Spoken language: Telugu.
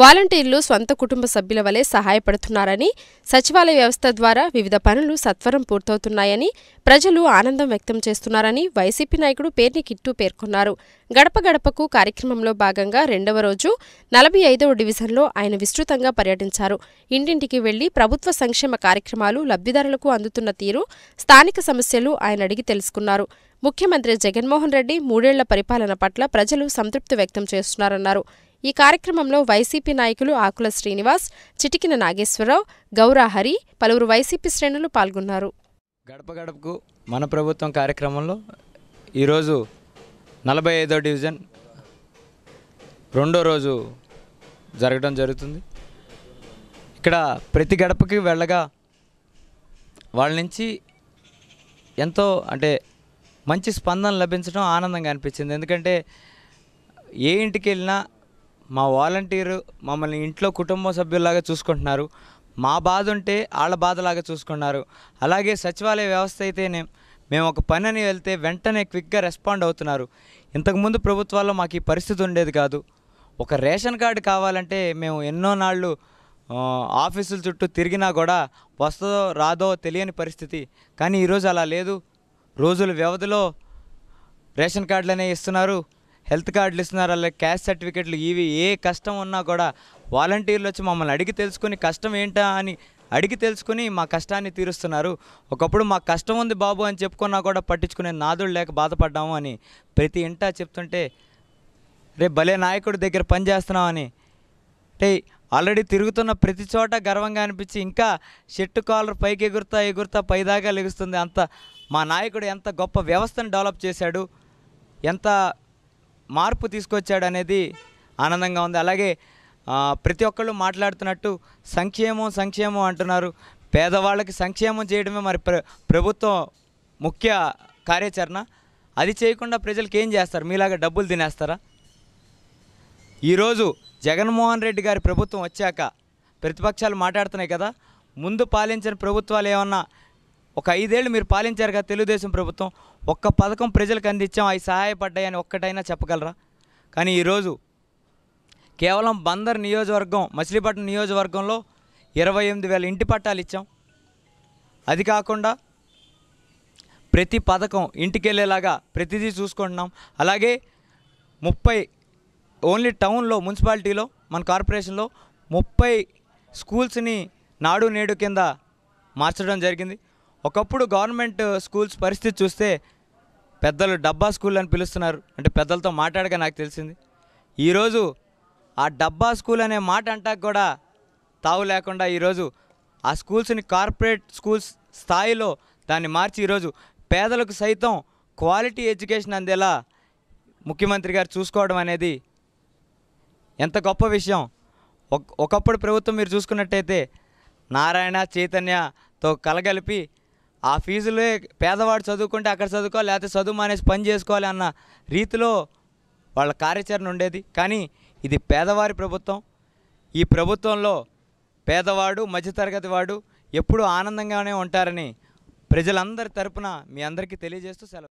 వాలంటీర్లు స్వంత కుటుంబ సభ్యుల వలె సహాయపడుతున్నారని సచివాలయ వ్యవస్థ ద్వారా వివిధ పనులు సత్వరం పూర్తవుతున్నాయని ప్రజలు ఆనందం వ్యక్తం చేస్తున్నారని వైసీపీ నాయకుడు పేర్ని కిట్టు పేర్కొన్నారు గడప గడపకు కార్యక్రమంలో భాగంగా రెండవ రోజు నలభై ఐదవ డివిజన్లో ఆయన విస్తృతంగా పర్యటించారు ఇంటింటికి వెళ్లి ప్రభుత్వ సంక్షేమ కార్యక్రమాలు లబ్ధిదారులకు అందుతున్న తీరు స్థానిక సమస్యలు ఆయన అడిగి తెలుసుకున్నారు ముఖ్యమంత్రి జగన్మోహన్ రెడ్డి మూడేళ్ల పరిపాలన పట్ల ప్రజలు సంతృప్తి వ్యక్తం చేస్తున్నారన్నారు ఈ కార్యక్రమంలో వైసీపీ నాయకులు ఆకుల శ్రీనివాస్ చిటికిన నాగేశ్వరరావు గౌరాహరి పలువురు వైసీపీ శ్రేణులు పాల్గొన్నారు గడప గడపకు మన ప్రభుత్వం కార్యక్రమంలో ఈరోజు నలభై ఐదో డివిజన్ రెండో రోజు జరగడం జరుగుతుంది ఇక్కడ ప్రతి గడపకి వెళ్ళగా వాళ్ళ నుంచి ఎంతో అంటే మంచి స్పందన లభించడం ఆనందంగా అనిపించింది ఎందుకంటే ఏ ఇంటికి వెళ్ళినా మా వాలంటీరు మమ్మల్ని ఇంట్లో కుటుంబ సభ్యుల్లాగా చూసుకుంటున్నారు మా బాధ ఉంటే వాళ్ళ బాధలాగా చూసుకున్నారు అలాగే సచివాలయ వ్యవస్థ అయితేనే మేము ఒక పనిని వెళ్తే వెంటనే క్విక్గా రెస్పాండ్ అవుతున్నారు ఇంతకుముందు ప్రభుత్వాల్లో మాకు ఈ పరిస్థితి ఉండేది కాదు ఒక రేషన్ కార్డు కావాలంటే మేము ఎన్నో నాళ్ళు ఆఫీసుల చుట్టూ తిరిగినా కూడా వస్తుందో రాదో తెలియని పరిస్థితి కానీ ఈరోజు అలా లేదు రోజుల వ్యవధిలో రేషన్ కార్డులనే ఇస్తున్నారు హెల్త్ కార్డులు ఇస్తున్నారు అలాగే క్యాష్ సర్టిఫికెట్లు ఇవి ఏ కష్టం ఉన్నా కూడా వాలంటీర్లు వచ్చి మమ్మల్ని అడిగి తెలుసుకుని కష్టం ఏంటా అని అడిగి తెలుసుకుని మా కష్టాన్ని తీరుస్తున్నారు ఒకప్పుడు మా కష్టం ఉంది బాబు అని చెప్పుకున్నా కూడా పట్టించుకునే నాదుడు లేక బాధపడ్డాము అని ప్రతి ఇంటా చెప్తుంటే రే భలే నాయకుడి దగ్గర అని అంటే ఆల్రెడీ తిరుగుతున్న ప్రతి చోట గర్వంగా అనిపించి ఇంకా షెట్టు కాలర్ పైకి ఎగురుతా ఎగురుతా పైదాకా లెగుస్తుంది అంత మా నాయకుడు ఎంత గొప్ప వ్యవస్థను డెవలప్ చేశాడు ఎంత మార్పు తీసుకొచ్చాడు అనేది ఆనందంగా ఉంది అలాగే ప్రతి ఒక్కళ్ళు మాట్లాడుతున్నట్టు సంక్షేమం సంక్షేమం అంటున్నారు పేదవాళ్ళకి సంక్షేమం చేయడమే మరి ప్ర ప్రభుత్వం ముఖ్య కార్యాచరణ అది చేయకుండా ప్రజలకి ఏం చేస్తారు మీలాగా డబ్బులు తినేస్తారా ఈరోజు జగన్మోహన్ రెడ్డి గారి ప్రభుత్వం వచ్చాక ప్రతిపక్షాలు మాట్లాడుతున్నాయి కదా ముందు పాలించిన ప్రభుత్వాలు ఏమన్నా ఒక ఐదేళ్ళు మీరు పాలించారు కదా తెలుగుదేశం ప్రభుత్వం ఒక్క పథకం ప్రజలకు అందించాం అవి సహాయపడ్డాయని ఒక్కటైనా చెప్పగలరా కానీ ఈరోజు కేవలం బందర్ నియోజకవర్గం మచిలీపట్నం నియోజకవర్గంలో ఇరవై ఎనిమిది వేల ఇంటి పట్టాలు ఇచ్చాం అది కాకుండా ప్రతి పథకం ఇంటికి వెళ్ళేలాగా ప్రతిదీ చూసుకుంటున్నాం అలాగే ముప్పై ఓన్లీ టౌన్లో మున్సిపాలిటీలో మన కార్పొరేషన్లో ముప్పై స్కూల్స్ని నాడు నేడు కింద మార్చడం జరిగింది ఒకప్పుడు గవర్నమెంట్ స్కూల్స్ పరిస్థితి చూస్తే పెద్దలు డబ్బా స్కూల్ అని పిలుస్తున్నారు అంటే పెద్దలతో మాట్లాడగా నాకు తెలిసింది ఈరోజు ఆ డబ్బా స్కూల్ అనే మాట అంటాక కూడా తావు లేకుండా ఈరోజు ఆ స్కూల్స్ని కార్పొరేట్ స్కూల్స్ స్థాయిలో దాన్ని మార్చి ఈరోజు పేదలకు సైతం క్వాలిటీ ఎడ్యుకేషన్ అందేలా ముఖ్యమంత్రి గారు చూసుకోవడం అనేది ఎంత గొప్ప విషయం ఒకప్పుడు ప్రభుత్వం మీరు చూసుకున్నట్టయితే నారాయణ చైతన్యతో కలగలిపి ఆ ఫీజులే పేదవాడు చదువుకుంటే అక్కడ చదువుకోవాలి లేకపోతే చదువు మానేసి పని చేసుకోవాలి అన్న రీతిలో వాళ్ళ కార్యాచరణ ఉండేది కానీ ఇది పేదవారి ప్రభుత్వం ఈ ప్రభుత్వంలో పేదవాడు మధ్యతరగతి వాడు ఎప్పుడూ ఆనందంగానే ఉంటారని ప్రజలందరి తరపున మీ అందరికీ తెలియజేస్తూ సెలవు